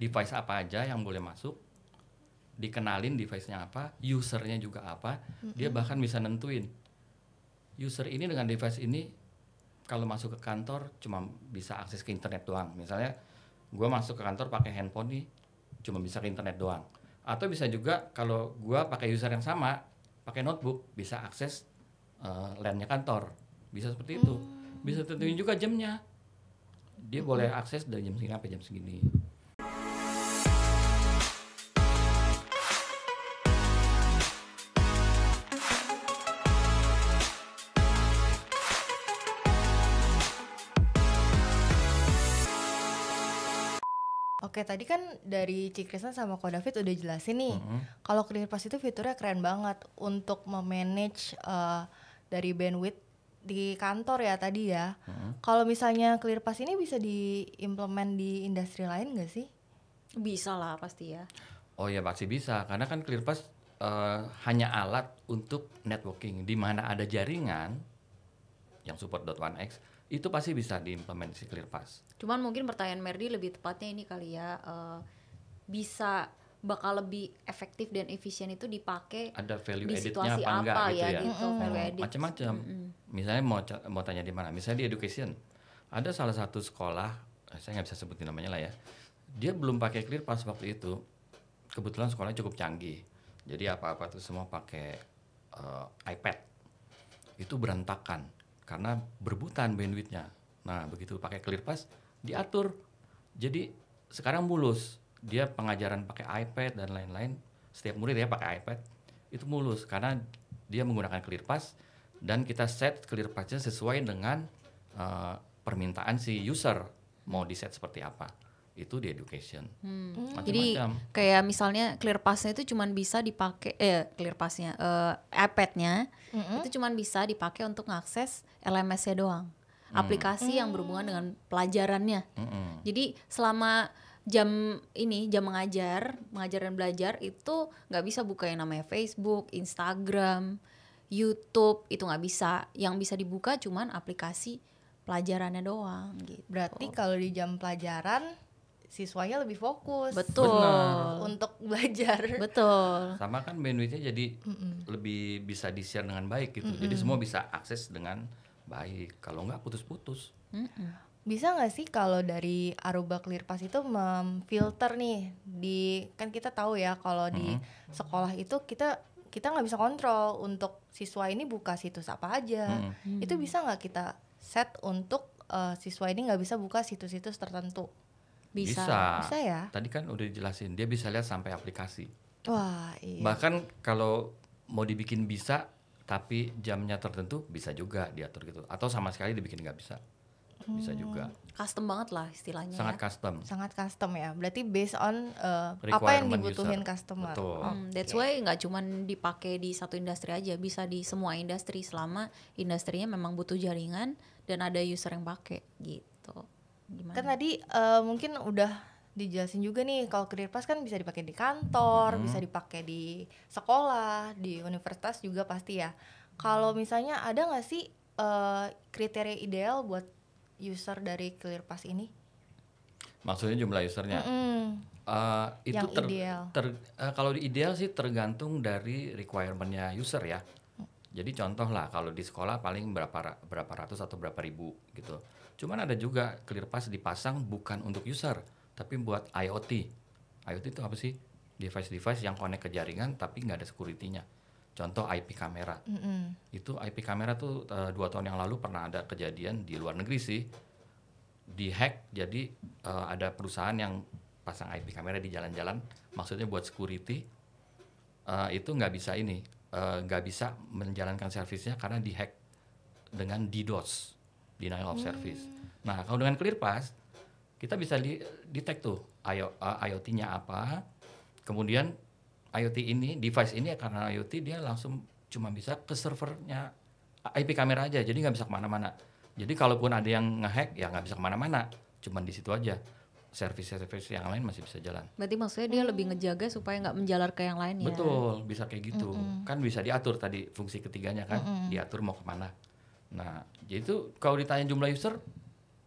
device apa aja yang boleh masuk dikenalin device-nya apa usernya juga apa mm-hmm. dia bahkan bisa nentuin user ini dengan device ini kalau masuk ke kantor cuma bisa akses ke internet doang misalnya gue masuk ke kantor pakai handphone nih cuma bisa ke internet doang atau bisa juga kalau gue pakai user yang sama pakai notebook bisa akses uh, LAN-nya kantor bisa seperti itu oh, bisa tentuin gitu. juga jamnya dia boleh akses dari jam segini sampai jam segini Oke, tadi kan dari Cikrisna sama Ko David udah jelasin nih. Mm -hmm. Kalau ClearPass itu fiturnya keren banget untuk memanage uh, dari bandwidth di kantor ya tadi ya. Mm -hmm. Kalau misalnya ClearPass ini bisa diimplement di industri lain nggak sih? Bisa lah pasti ya. Oh ya pasti bisa, karena kan ClearPass uh, eh, hanya alat untuk networking. Di mana ada jaringan yang support .1x, itu pasti bisa diimplementasi clear pass. Cuman mungkin pertanyaan Merdi lebih tepatnya ini kali ya uh, bisa bakal lebih efektif dan efisien itu dipakai ada value di situasi apa, enggak, apa gitu ya, ya. Gitu, mm -hmm. macam-macam mm -hmm. misalnya mau mau tanya di mana misalnya di education ada salah satu sekolah eh, saya nggak bisa sebutin namanya lah ya dia belum pakai clear pas waktu itu kebetulan sekolahnya cukup canggih jadi apa-apa tuh semua pakai uh, iPad itu berantakan karena berebutan bandwidthnya. Nah, begitu pakai clear pass diatur. Jadi sekarang mulus. Dia pengajaran pakai iPad dan lain-lain. Setiap murid ya pakai iPad itu mulus karena dia menggunakan clear pass dan kita set clear passnya sesuai dengan uh, permintaan si user mau di set seperti apa itu di education. Hmm. Macam-macam. Jadi kayak misalnya clear passnya itu cuma bisa dipakai eh clear passnya eh iPadnya mm-hmm. itu cuma bisa dipakai untuk mengakses LMS-nya doang. Mm. Aplikasi mm. yang berhubungan dengan pelajarannya. Mm-hmm. Jadi selama jam ini jam mengajar, mengajar dan belajar itu nggak bisa buka yang namanya Facebook, Instagram, YouTube itu nggak bisa. Yang bisa dibuka cuman aplikasi pelajarannya doang gitu. Berarti kalau di jam pelajaran siswanya lebih fokus betul Bener. untuk belajar betul sama kan bandwidthnya jadi mm -mm. lebih bisa di share dengan baik gitu mm -mm. jadi semua bisa akses dengan baik kalau nggak putus-putus mm -mm. bisa nggak sih kalau dari Aruba Clear Pass itu memfilter nih di kan kita tahu ya kalau mm -hmm. di sekolah itu kita kita nggak bisa kontrol untuk siswa ini buka situs apa aja mm -hmm. itu bisa nggak kita set untuk uh, siswa ini nggak bisa buka situs-situs tertentu bisa. Bisa. Bisa ya? Tadi kan udah dijelasin, dia bisa lihat sampai aplikasi. Wah, iya. Bahkan kalau mau dibikin bisa tapi jamnya tertentu bisa juga diatur gitu atau sama sekali dibikin nggak bisa bisa hmm. juga custom banget lah istilahnya sangat ya. custom sangat custom ya berarti based on uh, apa yang dibutuhin user. customer Betul. Hmm, that's yeah. why nggak cuma dipakai di satu industri aja bisa di semua industri selama industrinya memang butuh jaringan dan ada user yang pakai gitu gimana? Kan tadi uh, mungkin udah dijelasin juga nih kalau career pass kan bisa dipakai di kantor, hmm. bisa dipakai di sekolah, di universitas juga pasti ya. Kalau misalnya ada nggak sih uh, kriteria ideal buat user dari career pass ini? Maksudnya jumlah usernya? Mm -hmm. uh, itu Yang ter, ideal. ter uh, kalau ideal sih tergantung dari requirementnya user ya. Jadi contoh lah kalau di sekolah paling berapa berapa ratus atau berapa ribu gitu. Cuman ada juga clear pass dipasang bukan untuk user tapi buat IoT. IoT itu apa sih? Device-device yang connect ke jaringan tapi nggak ada security-nya. Contoh IP kamera. Mm -hmm. Itu IP kamera tuh e, dua tahun yang lalu pernah ada kejadian di luar negeri sih di hack. jadi e, ada perusahaan yang pasang IP kamera di jalan-jalan maksudnya buat security uh, itu nggak bisa ini Eh, nggak uh, bisa menjalankan servisnya karena dihack dengan DDoS denial of service. Hmm. Nah kalau dengan ClearPass kita bisa di detect tuh IoT-nya eh, apa, kemudian IoT ini device ini karena IoT dia langsung cuma bisa ke servernya IP kamera aja, jadi nggak bisa kemana-mana. Jadi kalaupun ada yang ngehack ya nggak bisa kemana-mana, cuma di situ aja servis-servis yang lain masih bisa jalan. Berarti maksudnya dia lebih ngejaga supaya nggak menjalar ke yang lain ya? Betul, bisa kayak gitu. Mm -hmm. Kan bisa diatur tadi fungsi ketiganya kan, mm -hmm. diatur mau kemana. Nah, jadi itu kalau ditanya jumlah user,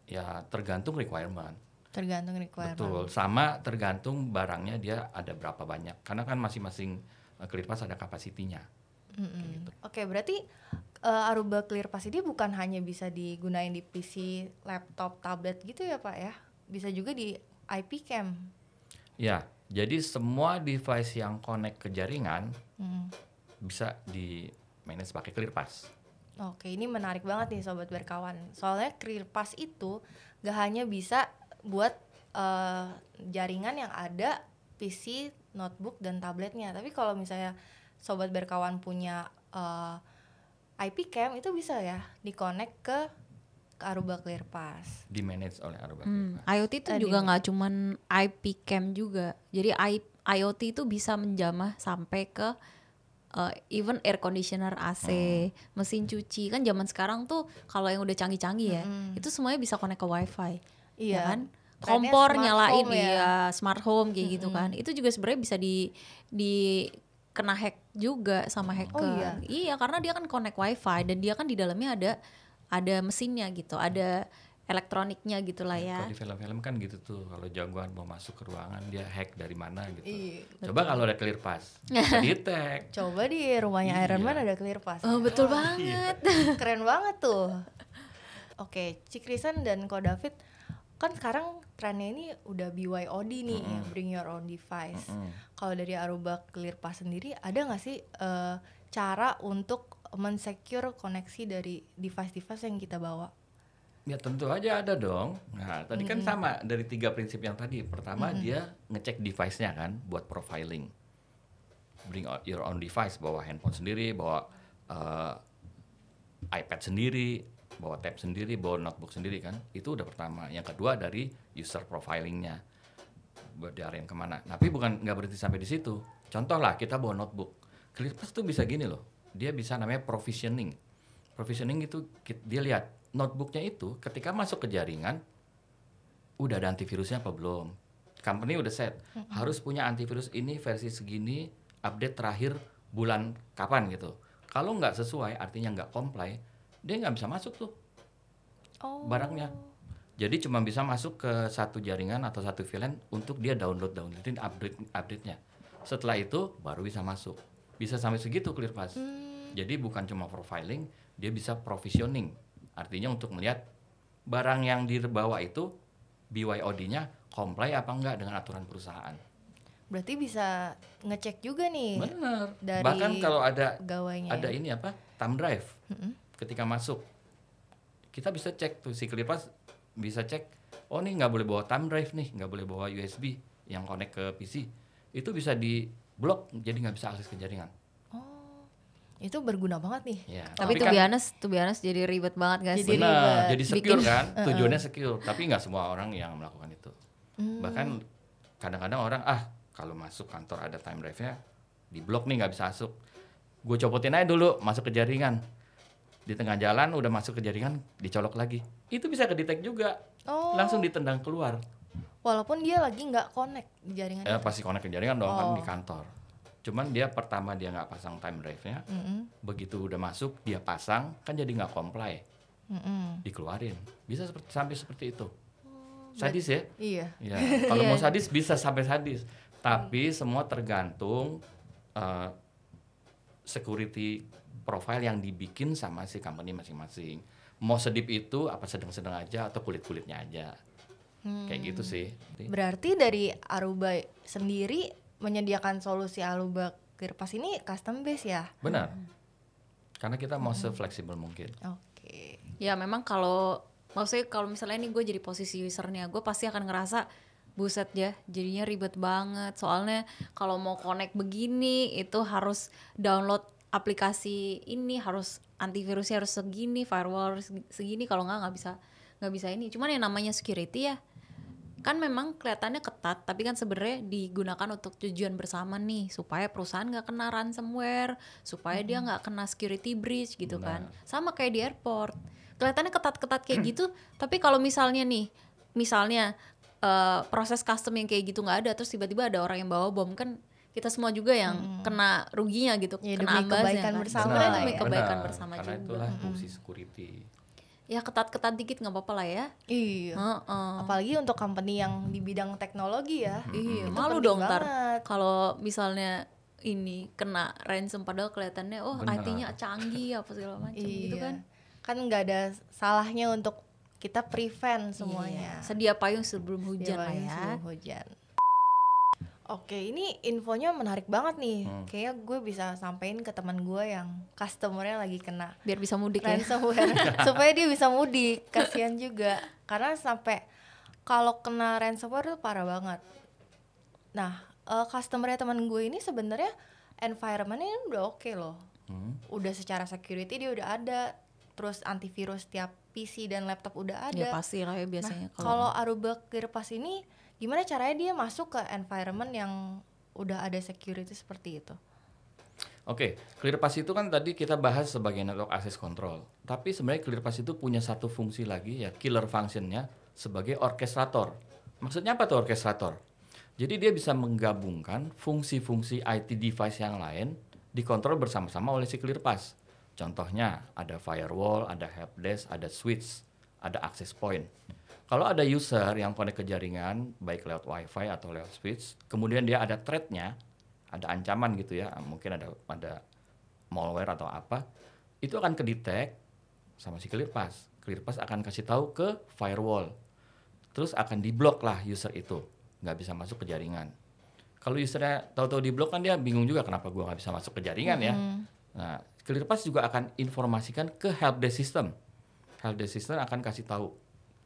ya tergantung requirement. Tergantung requirement. Betul, sama tergantung barangnya dia ada berapa banyak. Karena kan masing-masing uh, ada kapasitinya. Mm gitu. Oke, okay, berarti uh, Aruba Clearpass ini bukan hanya bisa digunain di PC, laptop, tablet gitu ya Pak ya? bisa juga di IP cam. Ya, jadi semua device yang connect ke jaringan hmm. bisa di manage pakai ClearPass. Oke, ini menarik banget nih sobat berkawan. Soalnya ClearPass itu gak hanya bisa buat uh, jaringan yang ada PC, notebook dan tabletnya, tapi kalau misalnya sobat berkawan punya uh, eh, IP cam itu bisa ya di di-connect ke Aruba Clear Pass. Di manage oleh Aruba hmm. Clear Pass. IoT itu juga nggak cuman IP Cam juga. Jadi I, IoT itu bisa menjamah sampai ke uh, even air conditioner AC, hmm. mesin cuci. Kan zaman sekarang tuh kalau yang udah canggih-canggih ya, hmm. itu semuanya bisa connect ke WiFi. Ya iya kan? ya kan? Kompor nyalain ya. ya smart home kayak gitu hmm. gitu kan. Itu juga sebenarnya bisa di di kena hack juga sama oh, hacker. Oh, iya. iya, karena dia kan connect WiFi dan dia kan di dalamnya ada ada mesinnya gitu ada elektroniknya gitulah ya, ya. Kalau di film-film kan gitu tuh, kalau jagoan mau masuk ke ruangan dia hack dari mana gitu. Iya, Coba kalau ada clear pass, bisa detect. Coba di rumahnya iya. Iron Man ada clear pass. Oh, betul oh, banget. Iya. Keren banget tuh. Oke, Cikrisan dan Ko David kan sekarang trennya ini udah BYOD nih, mm -hmm. bring your own device. Mm -hmm. Kalau dari Aruba Clear Pass sendiri ada nggak sih uh, cara untuk mensecure koneksi dari device-device yang kita bawa. Ya tentu aja ada dong. Nah tadi mm -hmm. kan sama dari tiga prinsip yang tadi. Pertama mm -hmm. dia ngecek device-nya kan buat profiling. Bring your own device, bawa handphone sendiri, bawa uh, iPad sendiri, bawa tab sendiri, bawa notebook sendiri kan. Itu udah pertama. Yang kedua dari user profilingnya Buat yang kemana. Tapi bukan nggak berhenti sampai di situ. Contoh lah kita bawa notebook. Clippers tuh bisa gini loh dia bisa namanya provisioning. Provisioning itu dia lihat notebooknya itu ketika masuk ke jaringan udah ada antivirusnya apa belum. Company udah set harus punya antivirus ini versi segini update terakhir bulan kapan gitu. Kalau nggak sesuai artinya nggak comply dia nggak bisa masuk tuh oh. barangnya. Jadi cuma bisa masuk ke satu jaringan atau satu VLAN untuk dia download downloadin update update-nya. Setelah itu baru bisa masuk bisa sampai segitu ClearPass. Hmm. Jadi bukan cuma profiling, dia bisa provisioning. Artinya untuk melihat barang yang dibawa itu BYOD-nya comply apa enggak dengan aturan perusahaan. Berarti bisa ngecek juga nih. bener, Dari Bahkan kalau ada gawainya. ada ya. ini apa? Thumb drive. Hmm. Ketika masuk kita bisa cek tuh si clear pass bisa cek oh nih nggak boleh bawa thumb drive nih nggak boleh bawa USB yang connect ke PC itu bisa di blok jadi nggak bisa akses ke jaringan Oh, itu berguna banget nih. Ya, tapi, tapi tuh kan, bianas, jadi ribet banget guys. jadi sih? jadi secure Bikin, kan, tujuannya secure. tapi nggak semua orang yang melakukan itu. Hmm. Bahkan kadang-kadang orang ah kalau masuk kantor ada time drive-nya di blok nih nggak bisa masuk. Gue copotin aja dulu masuk ke jaringan. Di tengah jalan udah masuk ke jaringan dicolok lagi. Itu bisa kedetek juga. Oh. Langsung ditendang keluar walaupun dia lagi nggak connect di jaringan eh, pasti connect ke jaringan dong oh. kan di oh. kantor cuman dia pertama dia nggak pasang time drive nya mm -hmm. begitu udah masuk dia pasang kan jadi nggak comply mm -hmm. dikeluarin bisa seperti, sampai seperti itu sadis ya iya ya. kalau mau iya. sadis bisa sampai sadis tapi mm. semua tergantung uh, security profile yang dibikin sama si company masing-masing mau sedip itu apa sedang-sedang aja atau kulit-kulitnya aja Hmm. Kayak gitu hmm. sih. Berarti dari Aruba sendiri menyediakan solusi Aruba Kirpas ini custom base ya? Benar. Karena kita mau hmm. se-fleksibel mungkin. Oke. Okay. Ya memang kalau maksudnya kalau misalnya ini gue jadi posisi usernya gue pasti akan ngerasa buset ya jadinya ribet banget soalnya kalau mau connect begini itu harus download aplikasi ini harus antivirusnya harus segini firewall segini kalau nggak nggak bisa nggak bisa ini cuman yang namanya security ya kan memang kelihatannya ketat tapi kan sebenarnya digunakan untuk tujuan bersama nih supaya perusahaan nggak kena ransomware supaya hmm. dia nggak kena security breach gitu kan. Benar. kan sama kayak di airport kelihatannya ketat-ketat kayak mm. gitu tapi kalau misalnya nih misalnya uh, proses custom yang kayak gitu nggak ada terus tiba-tiba ada orang yang bawa bom kan kita semua juga yang hmm. kena ruginya gitu ya, kena demi kebaikan kan. bersama Benar, ya. demi kebaikan Benar, bersama karena juga. itulah fungsi security ya ketat-ketat dikit nggak apa-apa lah ya iya uh -uh. apalagi untuk company yang di bidang teknologi ya iya malu dong tar ntar kalau misalnya ini kena ransom padahal kelihatannya oh IT-nya canggih apa segala macam gitu iya. gitu kan kan nggak ada salahnya untuk kita prevent semuanya iya. sedia payung sebelum hujan sedia lah ya sebelum hujan Oke, ini infonya menarik banget nih. Hmm. Kayaknya gue bisa sampein ke teman gue yang customernya lagi kena. Biar bisa mudik ya. ransomware. ya. supaya dia bisa mudik. Kasihan juga. Karena sampai kalau kena ransomware itu parah banget. Nah, uh, customernya teman gue ini sebenarnya environmentnya udah oke okay loh. Hmm. Udah secara security dia udah ada. Terus antivirus tiap PC dan laptop udah ya, ada. Ya pasti lah ya biasanya. Nah, kalau Aruba Kirpas ini gimana caranya dia masuk ke environment yang udah ada security seperti itu? Oke, okay, pass itu kan tadi kita bahas sebagai network access control. Tapi sebenarnya clear pass itu punya satu fungsi lagi ya killer functionnya sebagai orkestrator. Maksudnya apa tuh orkestrator? Jadi dia bisa menggabungkan fungsi-fungsi IT device yang lain dikontrol bersama-sama oleh si clear pass. Contohnya ada firewall, ada helpdesk, ada switch, ada access point. Kalau ada user yang connect ke jaringan, baik lewat WiFi atau lewat switch, kemudian dia ada threatnya, ada ancaman gitu ya, mungkin ada ada malware atau apa, itu akan kedetek sama si ClearPass. ClearPass akan kasih tahu ke firewall, terus akan diblok lah user itu, nggak bisa masuk ke jaringan. Kalau usernya tahu-tahu diblok kan dia bingung juga kenapa gua nggak bisa masuk ke jaringan mm -hmm. ya. Mm-hmm. Nah, ClearPass juga akan informasikan ke helpdesk system. Helpdesk system akan kasih tahu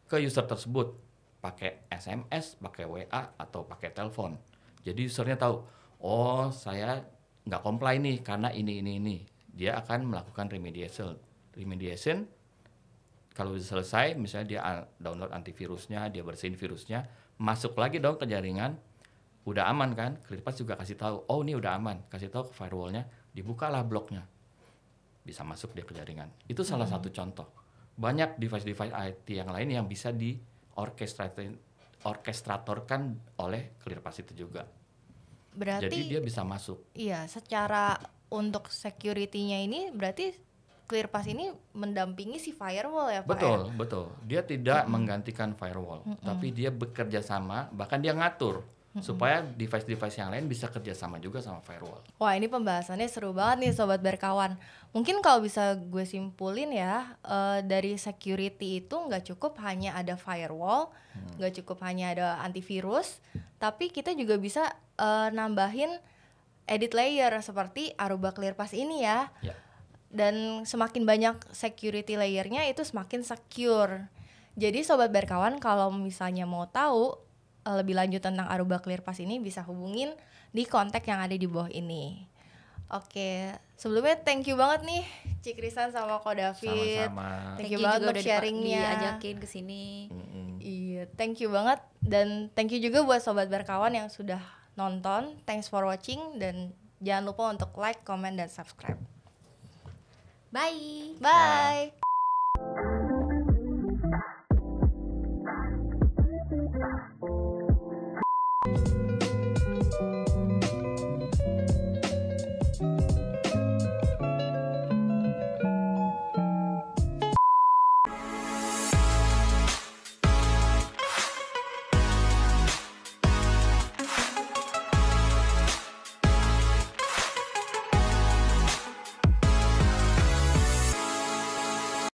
ke user tersebut pakai SMS, pakai WA atau pakai telepon. Jadi usernya tahu, oh saya nggak comply nih karena ini ini ini. Dia akan melakukan remediation. Remediation kalau sudah selesai, misalnya dia download antivirusnya, dia bersihin virusnya, masuk lagi dong ke jaringan, udah aman kan? Kritipas juga kasih tahu, oh ini udah aman, kasih tahu ke firewallnya, dibukalah bloknya, bisa masuk dia ke jaringan. Itu salah hmm. satu contoh banyak device-device IT yang lain yang bisa di orkestratorkan oleh Clearpass itu juga. Berarti Jadi dia bisa masuk. Iya, secara untuk security-nya ini berarti Clearpass ini mendampingi si firewall ya Pak? Ya? Betul, betul. Dia tidak mm -hmm. menggantikan firewall, mm -hmm. tapi dia bekerja sama, bahkan dia ngatur supaya device-device yang lain bisa kerjasama juga sama firewall. Wah ini pembahasannya seru banget nih sobat berkawan. Mungkin kalau bisa gue simpulin ya uh, dari security itu nggak cukup hanya ada firewall, hmm. nggak hmm. cukup hanya ada antivirus, tapi kita juga bisa uh, nambahin edit layer seperti Aruba ClearPass ini ya. Yeah. Dan semakin banyak security layernya itu semakin secure. Jadi sobat berkawan kalau misalnya mau tahu Eh, lebih lanjut tentang Aruba Clear Pass ini bisa hubungin di kontak yang ada di bawah ini. Oke, sebelumnya thank you banget nih Cikrisan sama Ko David. Sama-sama. Thank, thank you, you banget buat sharingnya. Diajakin ke sini. Mm-hmm. Iya, thank you banget dan thank you juga buat sobat berkawan yang sudah nonton. Thanks for watching dan jangan lupa untuk like, comment dan subscribe. Bye. Bye. Bye.